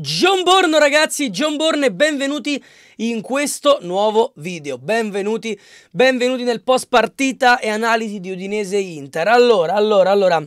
John Borno ragazzi, John Borno e benvenuti in questo nuovo video, benvenuti, benvenuti nel post partita e analisi di Udinese Inter. Allora, allora, allora,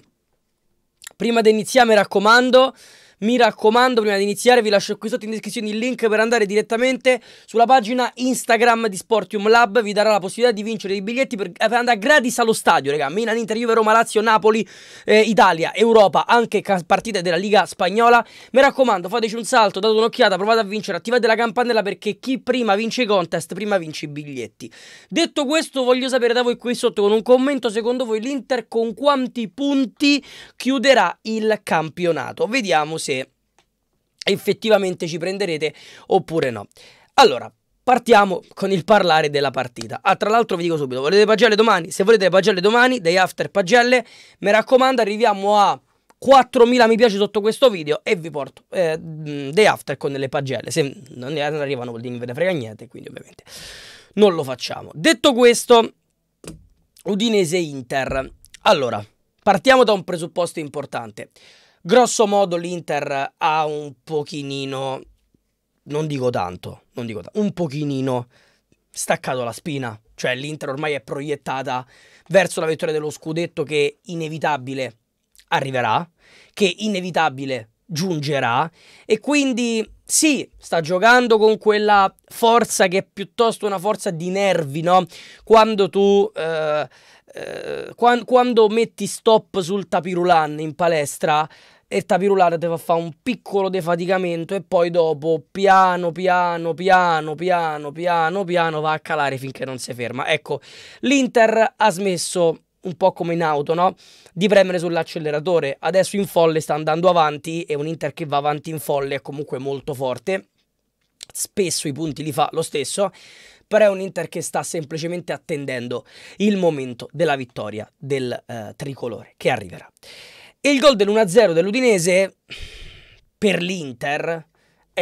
prima di iniziare mi raccomando, mi raccomando, prima di iniziare vi lascio qui sotto in descrizione il link per andare direttamente sulla pagina Instagram di Sportium Lab. Vi darà la possibilità di vincere i biglietti per, per andare gratis allo stadio, raga. Milan, Inter, Juve, Roma, Lazio, Napoli, eh, Italia, Europa, anche partite della Liga Spagnola. Mi raccomando, fateci un salto, date un'occhiata, provate a vincere, attivate la campanella perché chi prima vince i contest, prima vince i biglietti. Detto questo, voglio sapere da voi qui sotto con un commento, secondo voi l'Inter con quanti punti chiuderà il campionato? Vediamo se effettivamente ci prenderete oppure no. Allora, partiamo con il parlare della partita. Ah, tra l'altro vi dico subito, volete pagelle domani? Se volete pagelle domani, day after pagelle, mi raccomando, arriviamo a 4.000 mi piace sotto questo video e vi porto eh, mm, day after con le pagelle. Se non arrivano vuol dire che ve ne frega niente, quindi ovviamente non lo facciamo. Detto questo, Udinese-Inter. Allora, partiamo da un presupposto importante grosso modo l'Inter ha un pochinino, non dico tanto, non dico tanto, un pochinino staccato la spina. Cioè l'Inter ormai è proiettata verso la vittoria dello scudetto che inevitabile arriverà, che inevitabile giungerà e quindi sì, sta giocando con quella forza che è piuttosto una forza di nervi, no? Quando tu eh, eh, quando, quando, metti stop sul tapirulan in palestra e il tapirulan ti fare un piccolo defaticamento e poi dopo piano piano piano piano piano piano va a calare finché non si ferma. Ecco, l'Inter ha smesso un po' come in auto, no? Di premere sull'acceleratore. Adesso in folle sta andando avanti e un Inter che va avanti in folle è comunque molto forte. Spesso i punti li fa lo stesso, però è un Inter che sta semplicemente attendendo il momento della vittoria del eh, tricolore che arriverà. E il gol dell'1-0 dell'Udinese per l'Inter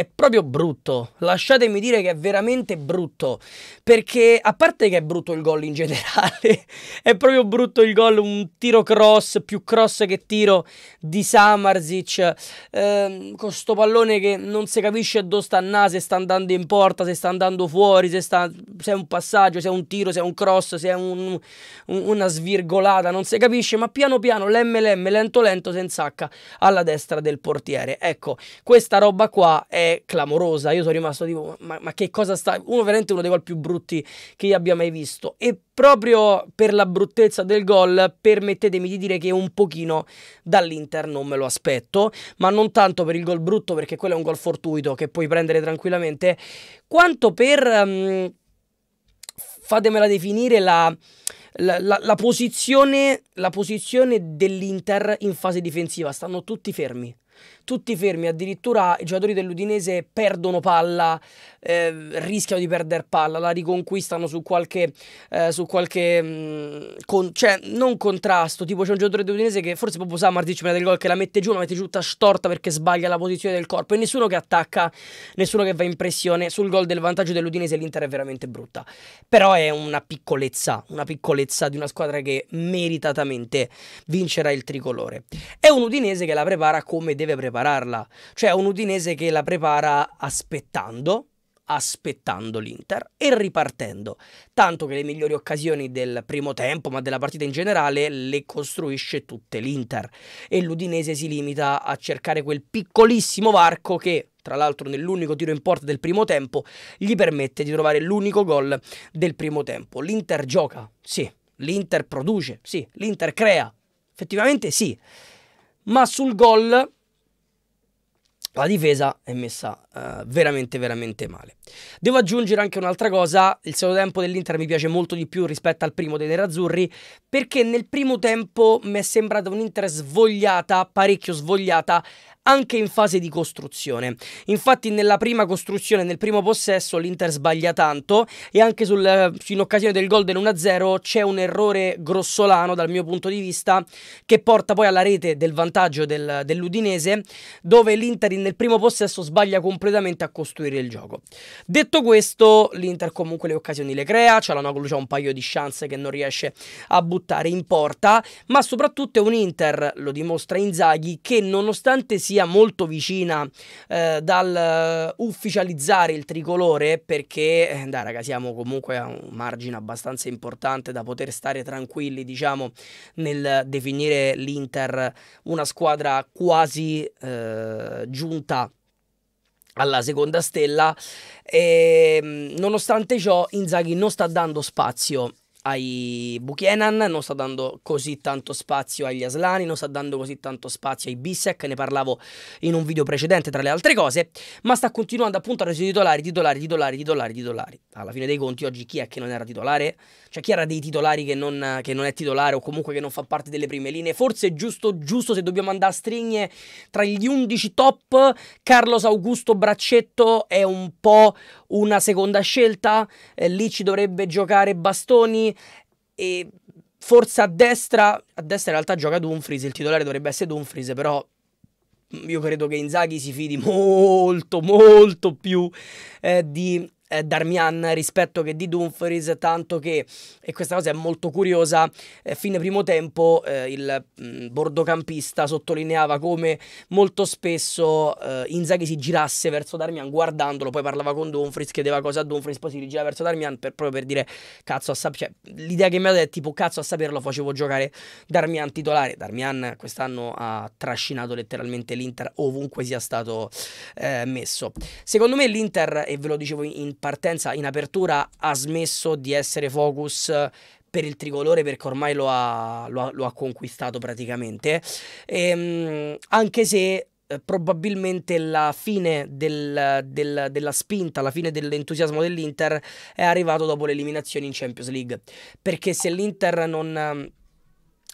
è proprio brutto. Lasciatemi dire che è veramente brutto. Perché a parte che è brutto il gol in generale, è proprio brutto il gol. Un tiro cross, più cross che tiro di Samarzic. Ehm, con sto pallone che non si capisce dove sta andando, se sta andando in porta, se sta andando fuori, se, sta, se è un passaggio, se è un tiro, se è un cross, se è un, un, una svirgolata. Non si capisce, ma piano piano, lemme lemme, lento lento, senza H alla destra del portiere. Ecco, questa roba qua è clamorosa. Io sono rimasto tipo, ma, ma che cosa sta... Uno veramente uno dei gol più brutti che io abbia mai visto. E proprio per la bruttezza del gol, permettetemi di dire che un pochino dall'Inter non me lo aspetto, ma non tanto per il gol brutto, perché quello è un gol fortuito che puoi prendere tranquillamente, quanto per... Um, fatemela definire la... La, la, la, posizione, la posizione dell'Inter in fase difensiva. Stanno tutti fermi tutti fermi, addirittura i giocatori dell'Udinese perdono palla, eh, rischiano di perdere palla, la riconquistano su qualche, eh, su qualche mh, mm, con, cioè non contrasto, tipo c'è un giocatore dell'Udinese che forse proprio Samartic prima il gol che la mette giù, la mette giù tutta storta perché sbaglia la posizione del corpo e nessuno che attacca, nessuno che va in pressione sul gol del vantaggio dell'Udinese l'Inter è veramente brutta, però è una piccolezza, una piccolezza di una squadra che meritatamente vincerà il tricolore. È un Udinese che la prepara come deve preparare prepararla. Cioè un Udinese che la prepara aspettando, aspettando l'Inter e ripartendo, tanto che le migliori occasioni del primo tempo, ma della partita in generale, le costruisce tutte l'Inter e l'Udinese si limita a cercare quel piccolissimo varco che, tra l'altro nell'unico tiro in porta del primo tempo, gli permette di trovare l'unico gol del primo tempo. L'Inter gioca, sì, l'Inter produce, sì, l'Inter crea, effettivamente sì, ma sul gol la difesa è messa uh, veramente veramente male. Devo aggiungere anche un'altra cosa, il secondo tempo dell'Inter mi piace molto di più rispetto al primo dei nerazzurri, perché nel primo tempo mi è sembrata un'Inter svogliata, parecchio svogliata, anche in fase di costruzione. Infatti nella prima costruzione, nel primo possesso, l'Inter sbaglia tanto e anche sul, eh, in occasione del gol del 1-0 c'è un errore grossolano dal mio punto di vista che porta poi alla rete del vantaggio del, dell'Udinese dove l'Inter nel primo possesso sbaglia completamente a costruire il gioco. Detto questo, l'Inter comunque le occasioni le crea, c'è la Cialanoglu c'è un paio di chance che non riesce a buttare in porta, ma soprattutto è un Inter, lo dimostra Inzaghi, che nonostante si sia molto vicina eh, dal eh, ufficializzare il tricolore perché, eh, dai raga, siamo comunque a un margine abbastanza importante da poter stare tranquilli, diciamo, nel definire l'Inter una squadra quasi eh, giunta alla seconda stella e ehm, nonostante ciò Inzaghi non sta dando spazio ai Buchanan, non sta dando così tanto spazio agli Aslani, non sta dando così tanto spazio ai Bissec, ne parlavo in un video precedente tra le altre cose, ma sta continuando appunto a puntare sui titolari, titolari, titolari, titolari, titolari. Alla fine dei conti oggi chi è che non era titolare? Cioè chi era dei titolari che non, che non è titolare o comunque che non fa parte delle prime linee? Forse è giusto, giusto se dobbiamo andare a strigne tra gli 11 top, Carlos Augusto Braccetto è un po' una seconda scelta, eh, lì ci dovrebbe giocare Bastoni e forse a destra, a destra in realtà gioca Dumfries, il titolare dovrebbe essere Dumfries, però io credo che Inzaghi si fidi molto molto più eh, di eh, Darmian rispetto che di Dumfries, tanto che, e questa cosa è molto curiosa, eh, fine primo tempo eh, il mh, mm, bordocampista sottolineava come molto spesso eh, Inzaghi si girasse verso Darmian guardandolo, poi parlava con Dumfries, chiedeva cosa a Dumfries, poi si rigira verso Darmian per, proprio per dire cazzo a sapere, cioè, l'idea che mi ha detto è tipo cazzo a saperlo facevo giocare Darmian titolare, Darmian quest'anno ha trascinato letteralmente l'Inter ovunque sia stato eh, messo. Secondo me l'Inter, e ve lo dicevo in partenza, in apertura, ha smesso di essere focus per il tricolore perché ormai lo ha, lo ha, lo ha conquistato praticamente. E, ehm, anche se eh, probabilmente la fine del, del, della spinta, la fine dell'entusiasmo dell'Inter è arrivato dopo l'eliminazione in Champions League. Perché se l'Inter non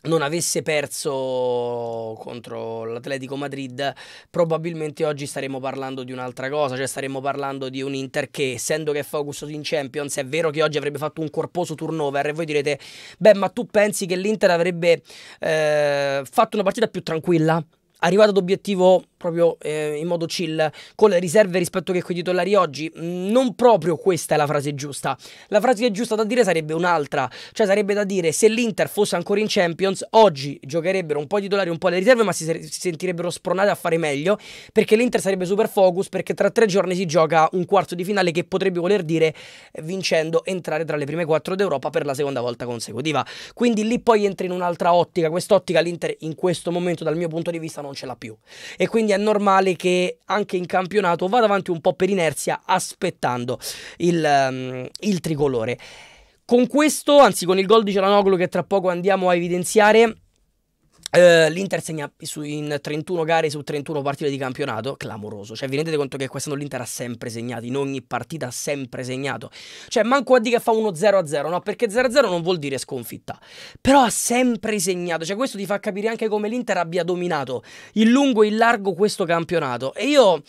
non avesse perso contro l'Atletico Madrid, probabilmente oggi staremmo parlando di un'altra cosa, cioè staremmo parlando di un Inter che, essendo che è focus in Champions, è vero che oggi avrebbe fatto un corposo turnover e voi direte, beh, ma tu pensi che l'Inter avrebbe eh, fatto una partita più tranquilla? Arrivato ad obiettivo proprio eh, in modo chill con le riserve rispetto che con i titolari oggi. Mm, non proprio questa è la frase giusta. La frase giusta da dire sarebbe un'altra, cioè sarebbe da dire se l'Inter fosse ancora in Champions, oggi giocherebbero un po' i titolari, un po' le riserve, ma si, si sentirebbero spronate a fare meglio perché l'Inter sarebbe super focus perché tra tre giorni si gioca un quarto di finale che potrebbe voler dire eh, vincendo entrare tra le prime quattro d'Europa per la seconda volta consecutiva. Quindi lì poi entra in un'altra ottica, quest'ottica l'Inter in questo momento dal mio punto di vista non ce l'ha più e quindi è normale che anche in campionato vada avanti un po' per inerzia aspettando il, um, il tricolore. Con questo, anzi con il gol di Cialanoglu che tra poco andiamo a evidenziare, eh, L'Inter segna su, in 31 gare su 31 partite di campionato, clamoroso. Cioè, vi rendete conto che quest'anno l'Inter ha sempre segnato, in ogni partita ha sempre segnato. Cioè, manco a dire che fa uno 0-0, no? Perché 0-0 non vuol dire sconfitta. Però ha sempre segnato. Cioè, questo ti fa capire anche come l'Inter abbia dominato in lungo e in largo questo campionato. E io...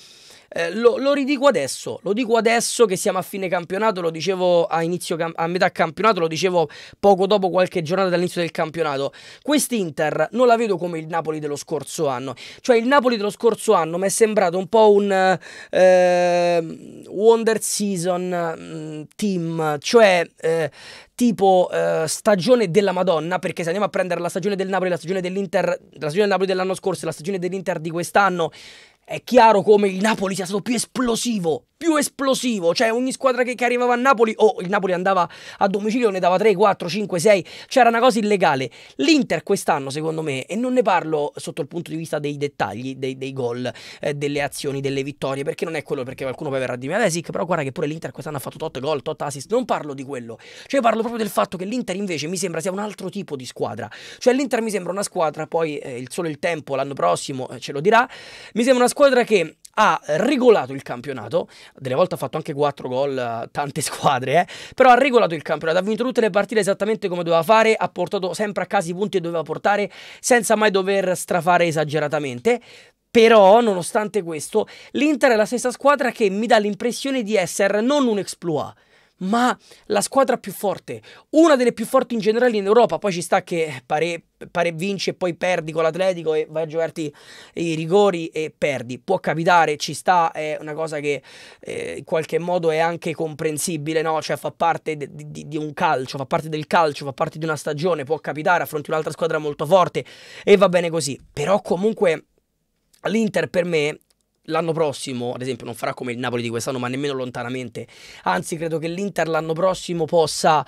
Eh, lo, lo, ridico adesso, lo dico adesso che siamo a fine campionato, lo dicevo a, cam- a metà campionato, lo dicevo poco dopo qualche giornata dall'inizio del campionato. Quest'Inter non la vedo come il Napoli dello scorso anno, cioè il Napoli dello scorso anno mi è sembrato un po' un eh, Wonder Season mm, team, cioè eh, tipo eh, stagione della Madonna, perché se andiamo a prendere la stagione del Napoli, la stagione dell'Inter, la stagione del Napoli dell'anno scorso e la stagione dell'Inter di quest'anno, è chiaro come il Napoli sia stato più esplosivo più esplosivo, cioè ogni squadra che, che arrivava a Napoli o oh, il Napoli andava a domicilio ne dava 3, 4, 5, 6, c'era una cosa illegale. L'Inter quest'anno secondo me, e non ne parlo sotto il punto di vista dei dettagli, dei, dei gol, eh, delle azioni, delle vittorie, perché non è quello perché qualcuno poi verrà a dirmi, vabbè sì, però guarda che pure l'Inter quest'anno ha fatto tot gol, tot assist, non parlo di quello, cioè parlo proprio del fatto che l'Inter invece mi sembra sia un altro tipo di squadra, cioè l'Inter mi sembra una squadra, poi eh, solo il tempo l'anno prossimo eh, ce lo dirà, mi sembra una squadra che ha regolato il campionato, delle volte ha fatto anche 4 gol, tante squadre, eh? però ha regolato il campionato, ha vinto tutte le partite esattamente come doveva fare, ha portato sempre a casa i punti che doveva portare senza mai dover strafare esageratamente. Però, nonostante questo, l'Inter è la stessa squadra che mi dà l'impressione di essere non un exploit, ma la squadra più forte, una delle più forti in generale in Europa, poi ci sta che pare, pare vinci e poi perdi con l'Atletico e vai a giocarti i rigori e perdi, può capitare, ci sta, è una cosa che eh, in qualche modo è anche comprensibile, no? cioè fa parte di, di, di un calcio, fa parte del calcio, fa parte di una stagione, può capitare, affronti un'altra squadra molto forte e va bene così, però comunque l'Inter per me l'anno prossimo, ad esempio, non farà come il Napoli di quest'anno, ma nemmeno lontanamente. Anzi, credo che l'Inter l'anno prossimo possa eh,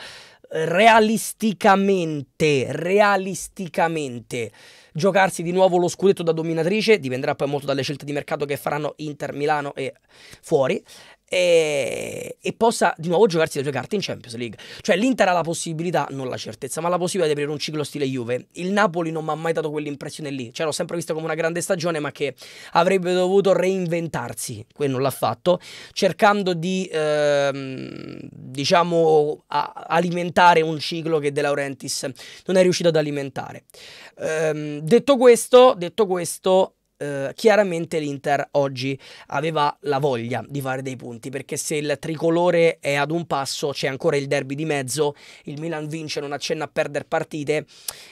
realisticamente, realisticamente giocarsi di nuovo lo scudetto da dominatrice, dipenderà poi molto dalle scelte di mercato che faranno Inter, Milano e fuori, e, eh, e, possa di nuovo giocarsi le sue carte in Champions League. Cioè l'Inter ha la possibilità, non la certezza, ma la possibilità di aprire un ciclo stile Juve. Il Napoli non mi ha mai dato quell'impressione lì, cioè l'ho sempre vista come una grande stagione, ma che avrebbe dovuto reinventarsi, qui non l'ha fatto, cercando di ehm, diciamo alimentare un ciclo che De Laurentiis non è riuscito ad alimentare. Ehm, detto questo, detto questo eh, chiaramente l'Inter oggi aveva la voglia di fare dei punti perché se il tricolore è ad un passo c'è ancora il derby di mezzo, il Milan vince, non accenna a perdere partite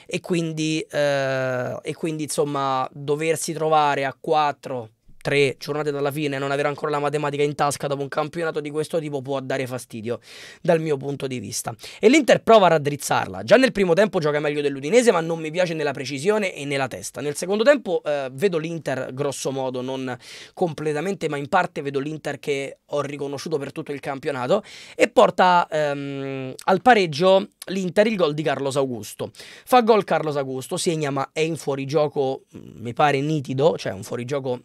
e quindi, eh, e quindi insomma doversi trovare a 4 tre giornate dalla fine non avere ancora la matematica in tasca dopo un campionato di questo tipo può dare fastidio dal mio punto di vista. E l'Inter prova a raddrizzarla. Già nel primo tempo gioca meglio dell'Udinese, ma non mi piace nella precisione e nella testa. Nel secondo tempo eh, vedo l'Inter grosso modo, non completamente, ma in parte vedo l'Inter che ho riconosciuto per tutto il campionato e porta ehm, al pareggio l'Inter il gol di Carlos Augusto. Fa gol Carlos Augusto, segna ma è in fuorigioco, mm, mi pare nitido, cioè un fuorigioco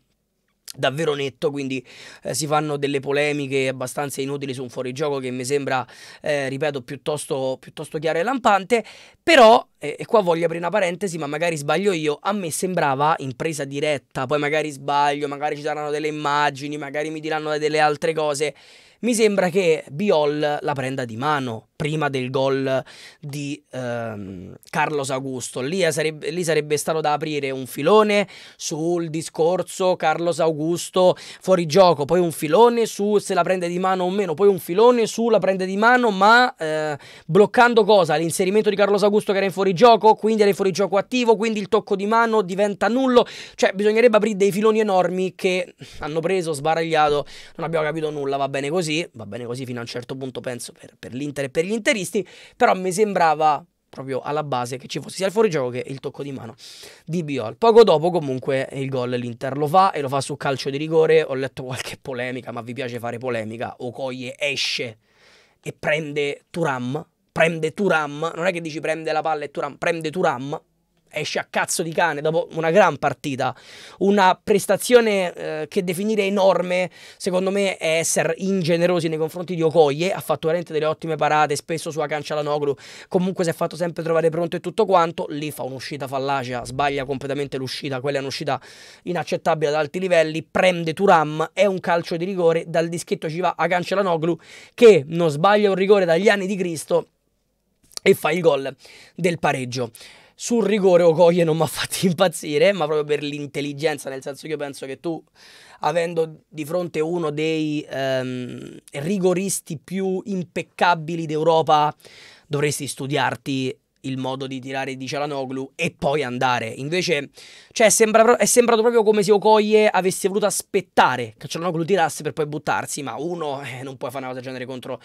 davvero netto, quindi eh, si fanno delle polemiche abbastanza inutili su un fuorigioco che mi sembra, eh, ripeto, piuttosto, piuttosto chiaro e lampante, però, eh, e qua voglio aprire una parentesi, ma magari sbaglio io, a me sembrava in presa diretta, poi magari sbaglio, magari ci saranno delle immagini, magari mi diranno delle altre cose, mi sembra che Biol la prenda di mano prima del gol di ehm, Carlos Augusto. Lì eh, sarebbe, lì sarebbe, stato da aprire un filone sul discorso Carlos Augusto fuori gioco, poi un filone su se la prende di mano o meno, poi un filone su la prende di mano, ma eh, bloccando cosa? L'inserimento di Carlos Augusto che era in fuori gioco, quindi era in fuori gioco attivo, quindi il tocco di mano diventa nullo. Cioè, bisognerebbe aprire dei filoni enormi che hanno preso, sbaragliato, non abbiamo capito nulla, va bene così così, va bene così fino a un certo punto penso per, per l'Inter e per gli interisti, però mi sembrava proprio alla base che ci fosse sia il fuorigioco che il tocco di mano di Biol. Poco dopo comunque il gol l'Inter lo fa e lo fa su calcio di rigore, ho letto qualche polemica, ma vi piace fare polemica, Okoye esce e prende Turam, prende Turam, non è che dici prende la palla e Turam, prende Turam, esce a cazzo di cane dopo una gran partita, una prestazione eh, che definire enorme secondo me è essere ingenerosi nei confronti di Okoye, ha fatto veramente delle ottime parate, spesso sulla cancia alla Noglu, comunque si è fatto sempre trovare pronto e tutto quanto, lì fa un'uscita fallacea, sbaglia completamente l'uscita, quella è un'uscita inaccettabile ad alti livelli, prende Turam, è un calcio di rigore, dal dischetto ci va a cancia alla Noglu che non sbaglia un rigore dagli anni di Cristo e fa il gol del pareggio sul rigore Okoye non mi ha fatto impazzire, ma proprio per l'intelligenza, nel senso che io penso che tu, avendo di fronte uno dei ehm, rigoristi più impeccabili d'Europa, dovresti studiarti il modo di tirare di Cialanoglu e poi andare. Invece, cioè, sembra, è sembrato proprio come se Okoye avesse voluto aspettare che Cialanoglu tirasse per poi buttarsi, ma uno eh, non puoi fare una cosa del genere contro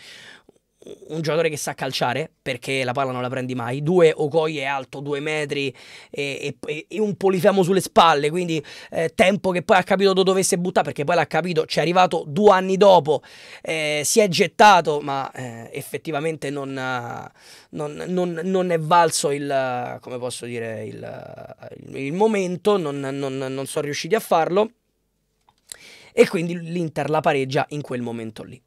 un giocatore che sa calciare perché la palla non la prendi mai. Due, Okoye è alto due metri e, e, e un polifemo sulle spalle, quindi eh, tempo che poi ha capito dove dovesse buttare perché poi l'ha capito, ci è arrivato due anni dopo, eh, si è gettato ma eh, effettivamente non, non, non, non, è valso il, come posso dire, il, il momento, non sono riusciti a farlo e quindi l'Inter la pareggia in quel momento lì.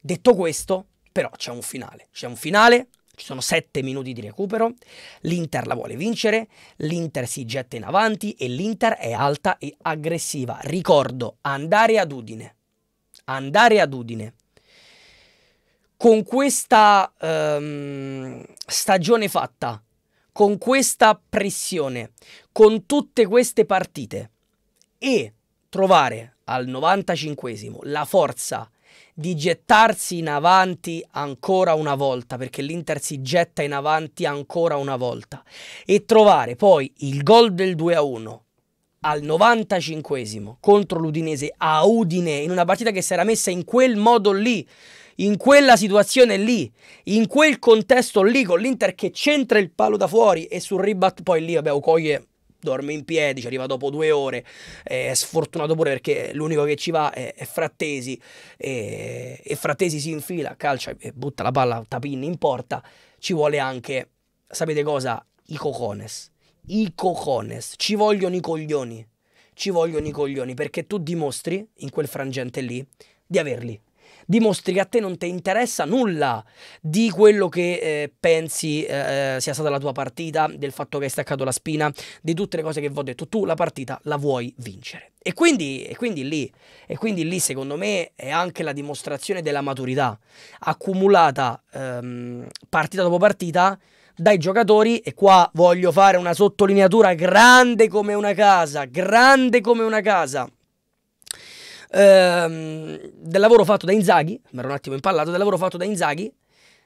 Detto questo, però c'è un finale, c'è un finale, ci sono sette minuti di recupero, l'Inter la vuole vincere, l'Inter si getta in avanti e l'Inter è alta e aggressiva. Ricordo, andare ad Udine, andare ad Udine, con questa um, stagione fatta, con questa pressione, con tutte queste partite e trovare al 95 la forza di gettarsi in avanti ancora una volta, perché l'Inter si getta in avanti ancora una volta, e trovare poi il gol del 2-1 a al 95 contro l'Udinese a Udine, in una partita che si era messa in quel modo lì, in quella situazione lì, in quel contesto lì, con l'Inter che centra il palo da fuori e sul ribatto, poi lì vabbè, Okoye dorme in piedi, ci arriva dopo due ore, è sfortunato pure perché l'unico che ci va è, è Frattesi e, e, Frattesi si infila, calcia e butta la palla tapin in porta, ci vuole anche, sapete cosa? I cocones, i cocones, ci vogliono i coglioni, ci vogliono i coglioni perché tu dimostri in quel frangente lì di averli dimostri che a te non ti interessa nulla di quello che eh, pensi eh, eh, sia stata la tua partita, del fatto che hai staccato la spina, di tutte le cose che vi ho detto. Tu la partita la vuoi vincere. E quindi, e quindi, lì, e quindi lì, secondo me, è anche la dimostrazione della maturità accumulata ehm, partita dopo partita dai giocatori e qua voglio fare una sottolineatura grande come una casa, grande come una casa ehm, del lavoro fatto da Inzaghi, mi ero un attimo impallato, del lavoro fatto da Inzaghi,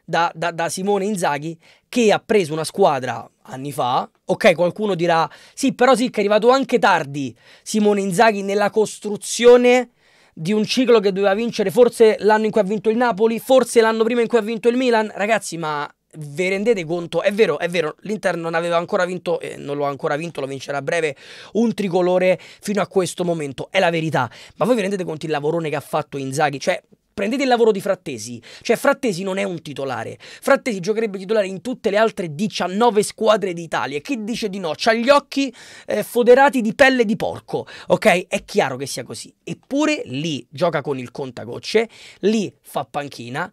da, da, da, Simone Inzaghi, che ha preso una squadra anni fa. Ok, qualcuno dirà, sì, però sì, che è arrivato anche tardi Simone Inzaghi nella costruzione di un ciclo che doveva vincere forse l'anno in cui ha vinto il Napoli, forse l'anno prima in cui ha vinto il Milan. Ragazzi, ma vi rendete conto? È vero, è vero, l'Inter non aveva ancora vinto, eh, non lo ha ancora vinto, lo vincerà a breve, un tricolore fino a questo momento, è la verità. Ma voi vi rendete conto il lavorone che ha fatto Inzaghi? Cioè, prendete il lavoro di Frattesi, cioè Frattesi non è un titolare, Frattesi giocherebbe titolare in tutte le altre 19 squadre d'Italia, chi dice di no? Ha gli occhi eh, foderati di pelle di porco, ok? È chiaro che sia così, eppure lì gioca con il contagocce, lì fa panchina,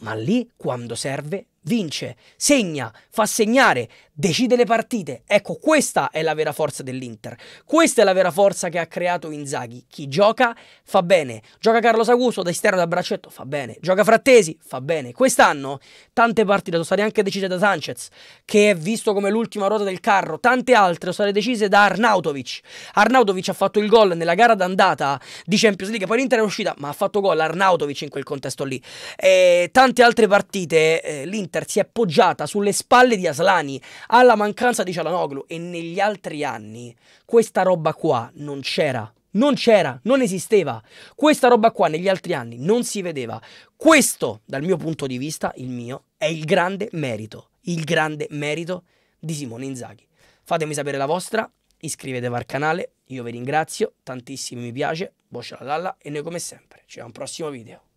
ma lì quando serve vince, segna, fa segnare, decide le partite. Ecco, questa è la vera forza dell'Inter. Questa è la vera forza che ha creato Inzaghi. Chi gioca fa bene. Gioca Carlos Augusto da esterno da braccetto, fa bene. Gioca Frattesi, fa bene. Quest'anno tante partite sono state anche decise da Sanchez, che è visto come l'ultima ruota del carro. Tante altre sono state decise da Arnautovic. Arnautovic ha fatto il gol nella gara d'andata di Champions League, poi l'Inter è uscita, ma ha fatto gol Arnautovic in quel contesto lì. E tante altre partite eh, l'Inter l'Inter si è appoggiata sulle spalle di Aslani alla mancanza di Cialanoglu e negli altri anni questa roba qua non c'era. Non c'era, non esisteva. Questa roba qua negli altri anni non si vedeva. Questo, dal mio punto di vista, il mio, è il grande merito. Il grande merito di Simone Inzaghi. Fatemi sapere la vostra, iscrivetevi al canale, io vi ringrazio, tantissimi mi piace, boccia la lalla e noi come sempre ci vediamo al prossimo video.